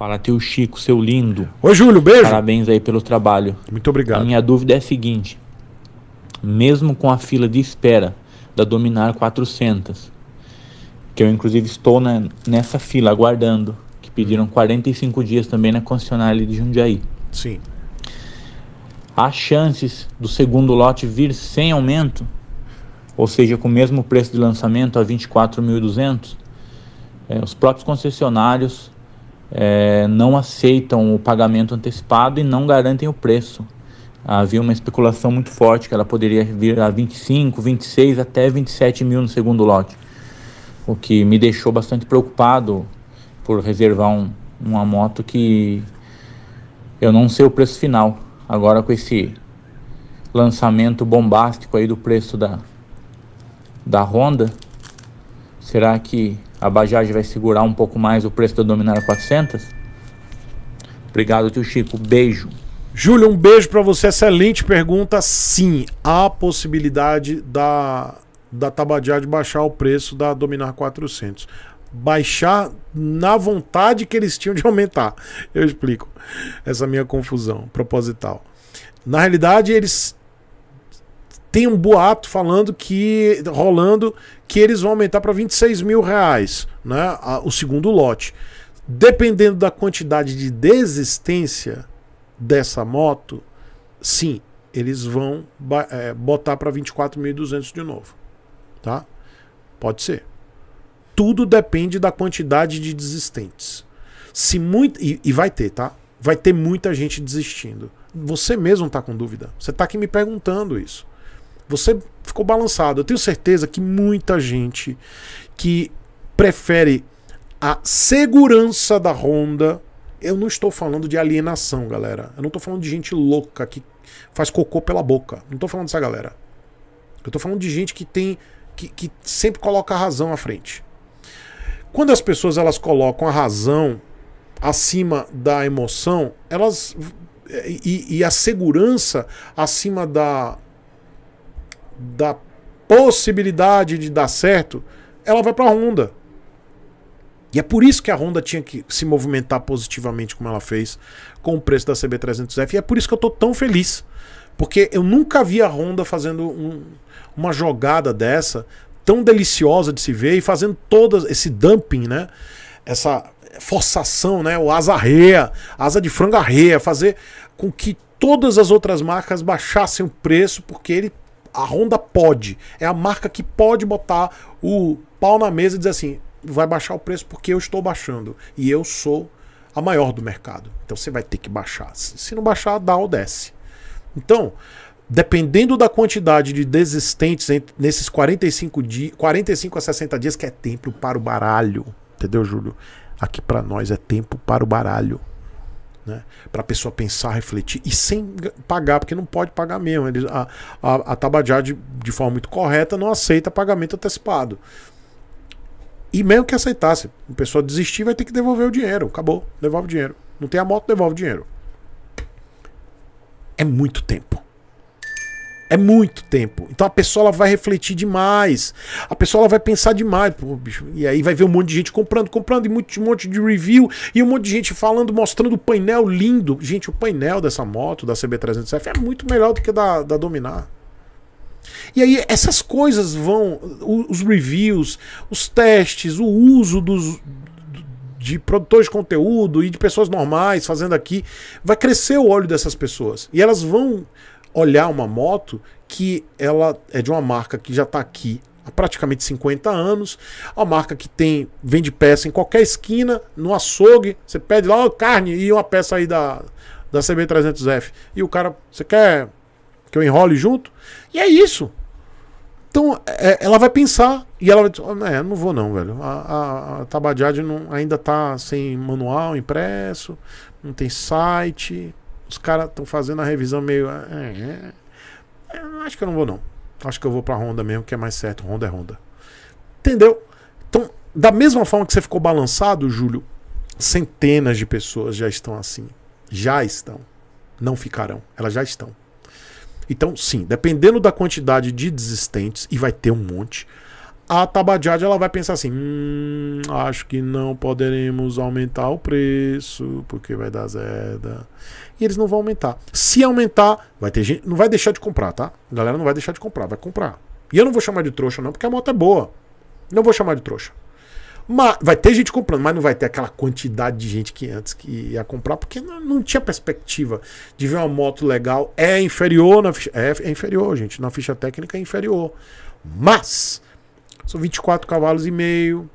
Fala, tio Chico, seu lindo. Oi, Júlio, beijo. Parabéns aí pelo trabalho. Muito obrigado. A minha dúvida é a seguinte: mesmo com a fila de espera da Dominar 400, que eu inclusive estou na, nessa fila aguardando, que pediram 45 dias também na concessionária de Jundiaí. Sim. Há chances do segundo lote vir sem aumento, ou seja, com o mesmo preço de lançamento a 24.200? É, eh, os próprios concessionários é, não aceitam o pagamento antecipado e não garantem o preço. Havia uma especulação muito forte que ela poderia vir a 25, 26, até 27 mil no segundo lote, o que me deixou bastante preocupado por reservar um, uma moto que eu não sei o preço final. Agora com esse lançamento bombástico aí do preço da, da Honda, será que a Bajaj vai segurar um pouco mais o preço da Dominar 400? Obrigado, tio Chico. Beijo. Júlio, um beijo para você. Excelente pergunta. Sim, há possibilidade da, da Tabajaj baixar o preço da Dominar 400. Baixar na vontade que eles tinham de aumentar. Eu explico essa minha confusão proposital. Na realidade, eles tem um boato falando que rolando que eles vão aumentar para 26 mil reais, né? A, o segundo lote. Dependendo da quantidade de desistência dessa moto, sim, eles vão é, botar para 24.200 de novo, tá? Pode ser. Tudo depende da quantidade de desistentes. Se muito e, e vai ter, tá? Vai ter muita gente desistindo. Você mesmo está com dúvida. Você está aqui me perguntando isso. Você ficou balançado. Eu tenho certeza que muita gente que prefere a segurança da Honda. Eu não estou falando de alienação, galera. Eu não estou falando de gente louca que faz cocô pela boca. Não estou falando dessa galera. Eu estou falando de gente que tem. Que, que sempre coloca a razão à frente. Quando as pessoas elas colocam a razão acima da emoção, elas. e, e a segurança acima da, da possibilidade de dar certo, ela vai para a Honda. E é por isso que a Honda tinha que se movimentar positivamente como ela fez com o preço da CB300F. E é por isso que eu estou tão feliz. Porque eu nunca vi a Honda fazendo um, uma jogada dessa tão deliciosa de se ver e fazendo todo esse dumping, né? Essa forçação, né? O asa arreia, asa de frango arreia, fazer com que todas as outras marcas baixassem o preço porque ele a Honda pode. É a marca que pode botar o pau na mesa e dizer assim: vai baixar o preço porque eu estou baixando. E eu sou a maior do mercado. Então você vai ter que baixar. Se não baixar, dá ou desce. Então, dependendo da quantidade de desistentes nesses 45, dias, 45 a 60 dias, que é tempo para o baralho. Entendeu, Júlio? Aqui para nós é tempo para o baralho. Né? Para a pessoa pensar, refletir e sem pagar, porque não pode pagar mesmo. Eles, a, a, a de, de forma muito correta, não aceita pagamento antecipado. E mesmo que aceitasse, a pessoa desistir vai ter que devolver o dinheiro. Acabou, devolve o dinheiro. Não tem a moto, devolve o dinheiro. É muito tempo. É muito tempo. Então a pessoa ela vai refletir demais. A pessoa ela vai pensar demais. Pô, bicho, e aí vai ver um monte de gente comprando, comprando, e muito, um monte de review, e um monte de gente falando, mostrando o painel lindo. Gente, o painel dessa moto, da CB300F, é muito melhor do que da, da Dominar. E aí essas coisas vão, os reviews, os testes, o uso dos, de produtores de conteúdo e de pessoas normais fazendo aqui, vai crescer o olho dessas pessoas. E elas vão olhar uma moto que ela é de uma marca que já está aqui há praticamente 50 anos, a marca que tem vende peça em qualquer esquina, no açougue, você pede lá uma carne e uma peça aí da da CB300F e o cara, você quer que eu enrole junto? E é isso. Então, é, é ela vai pensar e ela vai dizer, é, não vou não, velho. A, a, a não, ainda tá sem manual impresso, não tem site, os caras estão fazendo a revisão meio. Ah, é, é, é, acho que eu não vou, não. Acho que eu vou pra Honda mesmo, que é mais certo. Honda é Honda. Entendeu? Então, da mesma forma que você ficou balançado, Júlio, centenas de pessoas já estão assim. Já estão. Não ficarão. Elas já estão. Então, sim, dependendo da quantidade de desistentes, e vai ter um monte a Tabajad ela vai pensar assim: hum, acho que não poderemos aumentar o preço, porque vai dar zeda. E eles não vão aumentar. Se aumentar, vai ter gente, não vai deixar de comprar, tá? A galera não vai deixar de comprar, vai comprar. E eu não vou chamar de trouxa não, porque a moto é boa. Não vou chamar de trouxa. Mas vai ter gente comprando, mas não vai ter aquela quantidade de gente que antes que ia comprar, porque não, não tinha perspectiva de ver uma moto legal. É inferior na ficha, é, é inferior, gente, na ficha técnica é inferior. Mas são 24 cavalos e meio.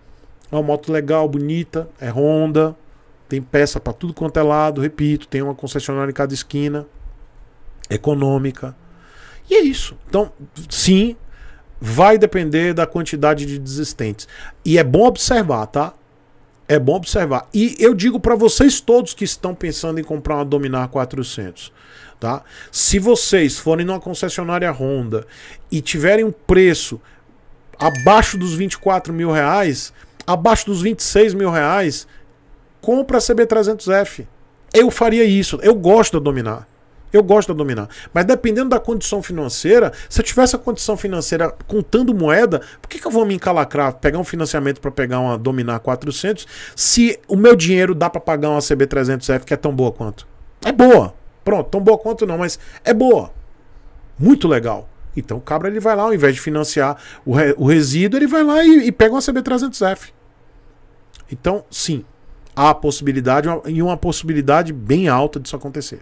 É uma moto legal, bonita, é Honda. Tem peça para tudo quanto é lado, repito, tem uma concessionária em cada esquina. Econômica. E é isso. Então, sim, vai depender da quantidade de desistentes. E é bom observar, tá? É bom observar. E eu digo para vocês todos que estão pensando em comprar uma Dominar 400, tá? Se vocês forem numa concessionária Honda e tiverem um preço abaixo dos 24 mil reais, abaixo dos 26 mil reais, compra a CB300F. Eu faria isso. Eu gosto de dominar. Eu gosto de dominar. Mas dependendo da condição financeira, se eu tivesse a condição financeira contando moeda, por que, que eu vou me encalacrar, pegar um financiamento para pegar uma dominar 400, se o meu dinheiro dá para pagar uma CB300F que é tão boa quanto? É boa. Pronto, tão boa quanto não, mas é boa. Muito legal. Então o cabra ele vai lá, ao invés de financiar o, re, o resíduo, ele vai lá e, e pega uma CB300F. Então, sim, há a possibilidade e uma possibilidade bem alta disso acontecer.